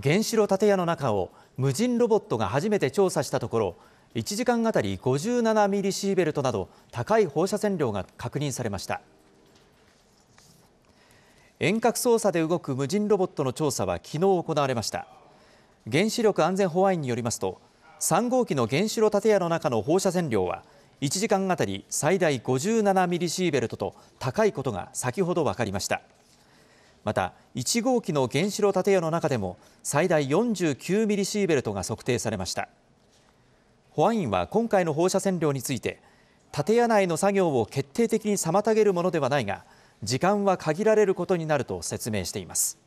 原子炉建屋の中を無人ロボットが初めて調査したところ、1時間当たり57ミリシーベルトなど、高い放射線量が確認されました。遠隔操作で動く無人ロボットの調査はきのう行われました。原子力安全保安院によりますと、3号機の原子炉建屋の中の放射線量は、1時間当たり最大57ミリシーベルトと高いことが先ほど分かりました。また、1号機の原子炉建屋の中でも、最大49ミリシーベルトが測定されました。保安院は今回の放射線量について、建屋内の作業を決定的に妨げるものではないが、時間は限られることになると説明しています。